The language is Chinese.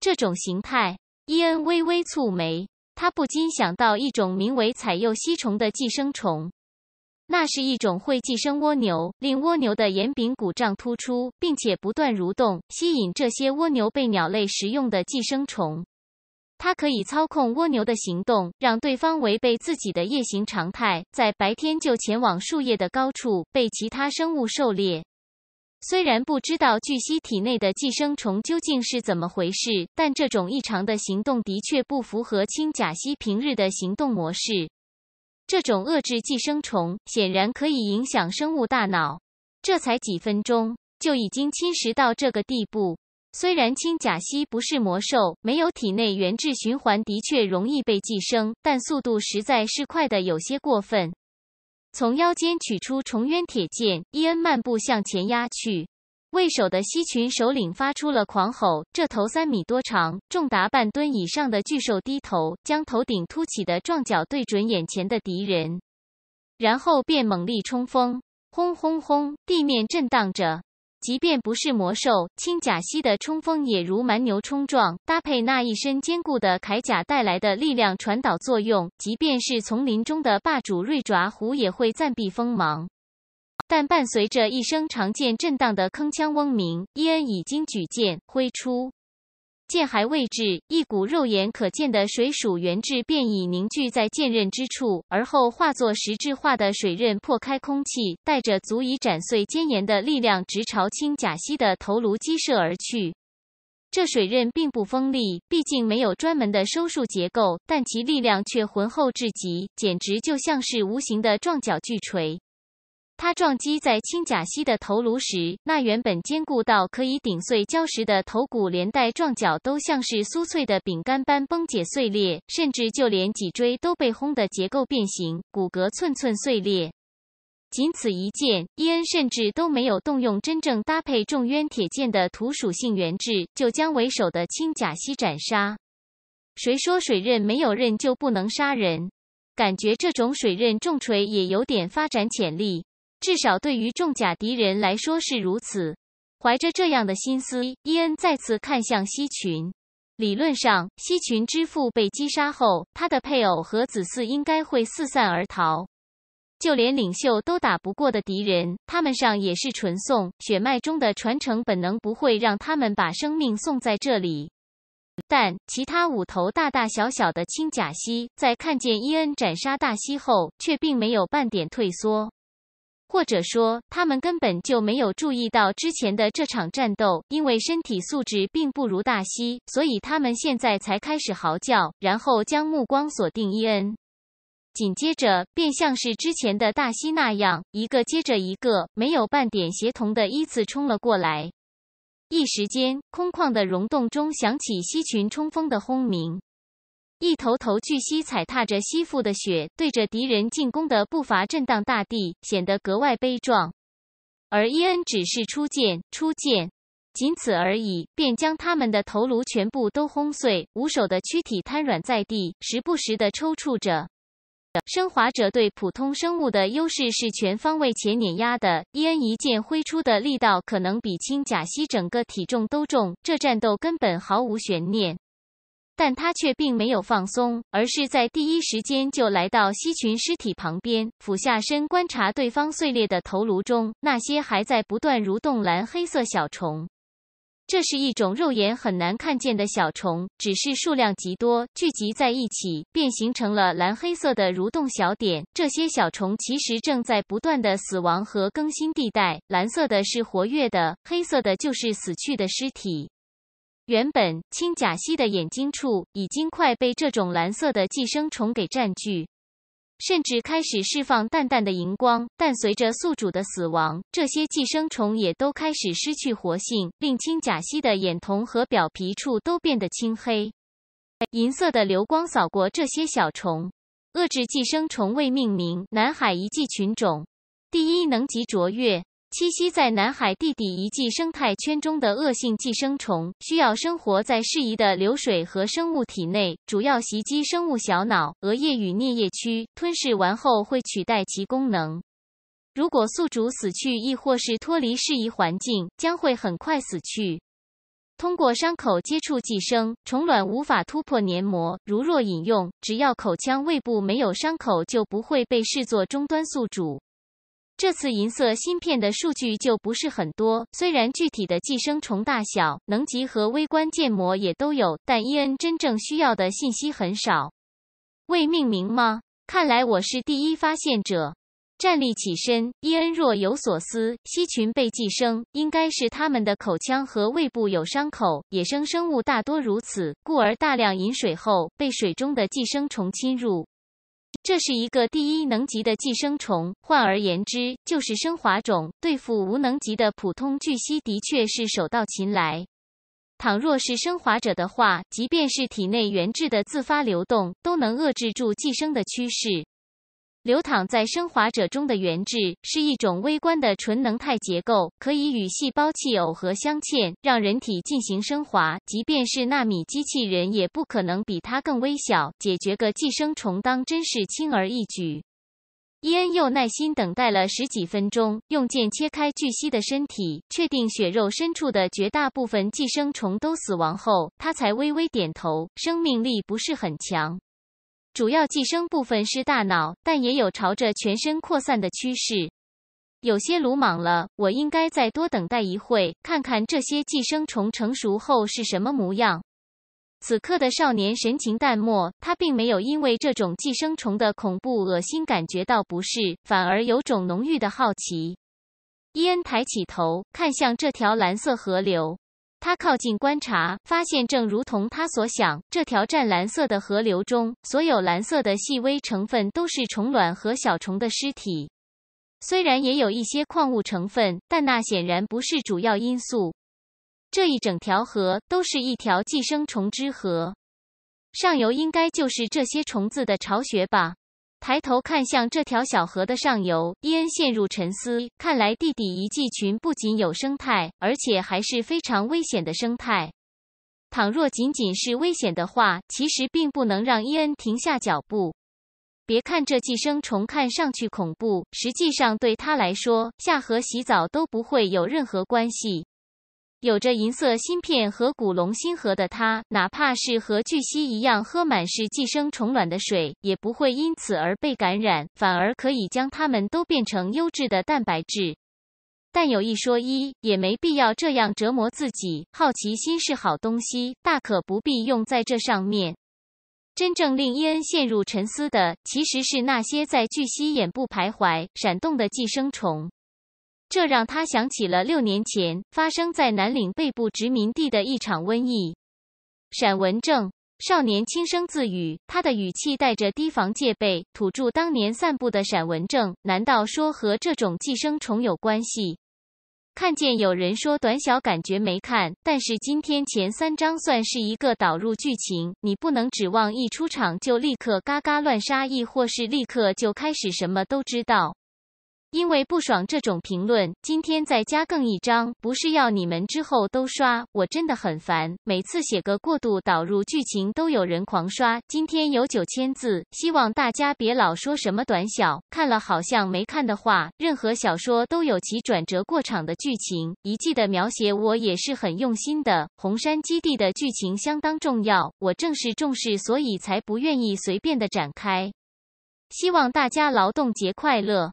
这种形态，伊恩微微蹙眉，他不禁想到一种名为采釉吸虫的寄生虫。那是一种会寄生蜗牛，令蜗牛的眼柄鼓胀突出，并且不断蠕动，吸引这些蜗牛被鸟类食用的寄生虫。它可以操控蜗牛的行动，让对方违背自己的夜行常态，在白天就前往树叶的高处，被其他生物狩猎。虽然不知道巨蜥体内的寄生虫究竟是怎么回事，但这种异常的行动的确不符合青甲蜥平日的行动模式。这种遏制寄生虫显然可以影响生物大脑，这才几分钟就已经侵蚀到这个地步。虽然青甲蜥不是魔兽，没有体内原质循环，的确容易被寄生，但速度实在是快的有些过分。从腰间取出重渊铁剑，伊恩漫步向前压去。为首的西群首领发出了狂吼，这头三米多长、重达半吨以上的巨兽低头，将头顶凸起的撞角对准眼前的敌人，然后便猛力冲锋，轰轰轰，地面震荡着。即便不是魔兽，轻甲蜥的冲锋也如蛮牛冲撞，搭配那一身坚固的铠甲带来的力量传导作用，即便是丛林中的霸主瑞爪虎也会暂避锋芒。但伴随着一声长剑震荡的铿锵嗡鸣，伊恩已经举剑挥出。剑还未至，一股肉眼可见的水属原质便已凝聚在剑刃之处，而后化作实质化的水刃破开空气，带着足以斩碎坚岩的力量，直朝青甲蜥的头颅击射而去。这水刃并不锋利，毕竟没有专门的收束结构，但其力量却浑厚至极，简直就像是无形的撞角巨锤。他撞击在青甲蜥的头颅时，那原本坚固到可以顶碎礁石的头骨，连带撞角都像是酥脆的饼干般崩解碎裂，甚至就连脊椎都被轰得结构变形，骨骼寸寸碎裂。仅此一剑，伊恩甚至都没有动用真正搭配重渊铁剑的土属性元质，就将为首的青甲蜥斩杀。谁说水刃没有刃就不能杀人？感觉这种水刃重锤也有点发展潜力。至少对于重甲敌人来说是如此。怀着这样的心思，伊恩再次看向西群。理论上，西群之父被击杀后，他的配偶和子嗣应该会四散而逃。就连领袖都打不过的敌人，他们上也是纯送。血脉中的传承本能不会让他们把生命送在这里。但其他五头大大小小的轻甲蜥，在看见伊恩斩杀大蜥后，却并没有半点退缩。或者说，他们根本就没有注意到之前的这场战斗，因为身体素质并不如大西，所以他们现在才开始嚎叫，然后将目光锁定伊恩，紧接着便像是之前的大西那样，一个接着一个，没有半点协同的依次冲了过来。一时间，空旷的溶洞中响起西群冲锋的轰鸣。一头头巨蜥踩踏着吸附的血，对着敌人进攻的步伐震荡大地，显得格外悲壮。而伊恩只是出剑，出剑，仅此而已，便将他们的头颅全部都轰碎，无首的躯体瘫软在地，时不时的抽搐着。升华者对普通生物的优势是全方位且碾压的。伊恩一剑挥出的力道可能比轻甲蜥整个体重都重，这战斗根本毫无悬念。但他却并没有放松，而是在第一时间就来到西群尸体旁边，俯下身观察对方碎裂的头颅中那些还在不断蠕动蓝黑色小虫。这是一种肉眼很难看见的小虫，只是数量极多，聚集在一起便形成了蓝黑色的蠕动小点。这些小虫其实正在不断的死亡和更新地带，蓝色的是活跃的，黑色的就是死去的尸体。原本青甲蜥的眼睛处已经快被这种蓝色的寄生虫给占据，甚至开始释放淡淡的荧光。但随着宿主的死亡，这些寄生虫也都开始失去活性，令青甲蜥的眼瞳和表皮处都变得青黑。银色的流光扫过这些小虫，遏制寄生虫未命名南海遗迹群种，第一能级卓越。栖息在南海地底遗迹生态圈中的恶性寄生虫，需要生活在适宜的流水和生物体内，主要袭击生物小脑、额叶与颞叶区，吞噬完后会取代其功能。如果宿主死去，亦或是脱离适宜环境，将会很快死去。通过伤口接触寄生虫卵无法突破黏膜，如若饮用，只要口腔、胃部没有伤口，就不会被视作终端宿主。这次银色芯片的数据就不是很多，虽然具体的寄生虫大小、能级和微观建模也都有，但伊恩真正需要的信息很少。未命名吗？看来我是第一发现者。站立起身，伊恩若有所思。溪群被寄生，应该是它们的口腔和胃部有伤口，野生生物大多如此，故而大量饮水后被水中的寄生虫侵入。这是一个第一能级的寄生虫，换而言之，就是升华种。对付无能级的普通巨蜥，的确是手到擒来。倘若是升华者的话，即便是体内原质的自发流动，都能遏制住寄生的趋势。流淌在升华者中的原质是一种微观的纯能态结构，可以与细胞器耦合镶嵌，让人体进行升华。即便是纳米机器人，也不可能比它更微小。解决个寄生虫，当真是轻而易举。伊恩又耐心等待了十几分钟，用剑切开巨蜥的身体，确定血肉深处的绝大部分寄生虫都死亡后，他才微微点头。生命力不是很强。主要寄生部分是大脑，但也有朝着全身扩散的趋势。有些鲁莽了，我应该再多等待一会看看这些寄生虫成熟后是什么模样。此刻的少年神情淡漠，他并没有因为这种寄生虫的恐怖、恶心感觉到不适，反而有种浓郁的好奇。伊恩抬起头，看向这条蓝色河流。他靠近观察，发现正如同他所想，这条湛蓝色的河流中，所有蓝色的细微成分都是虫卵和小虫的尸体。虽然也有一些矿物成分，但那显然不是主要因素。这一整条河都是一条寄生虫之河，上游应该就是这些虫子的巢穴吧。抬头看向这条小河的上游，伊恩陷入沉思。看来地底遗迹群不仅有生态，而且还是非常危险的生态。倘若仅仅是危险的话，其实并不能让伊恩停下脚步。别看这寄生虫看上去恐怖，实际上对他来说，下河洗澡都不会有任何关系。有着银色芯片和古龙星核的它，哪怕是和巨蜥一样喝满是寄生虫卵的水，也不会因此而被感染，反而可以将它们都变成优质的蛋白质。但有一说一，也没必要这样折磨自己。好奇心是好东西，大可不必用在这上面。真正令伊恩陷入沉思的，其实是那些在巨蜥眼部徘徊、闪动的寄生虫。这让他想起了六年前发生在南岭背部殖民地的一场瘟疫——闪文症。少年轻声自语，他的语气带着提防戒备。土著当年散布的闪文症，难道说和这种寄生虫有关系？看见有人说短小，感觉没看，但是今天前三章算是一个导入剧情，你不能指望一出场就立刻嘎嘎乱杀，亦或是立刻就开始什么都知道。因为不爽这种评论，今天再加更一张，不是要你们之后都刷，我真的很烦。每次写个过度导入剧情都有人狂刷，今天有九千字，希望大家别老说什么短小。看了好像没看的话，任何小说都有其转折过场的剧情，遗迹的描写我也是很用心的。红山基地的剧情相当重要，我正是重视，所以才不愿意随便的展开。希望大家劳动节快乐。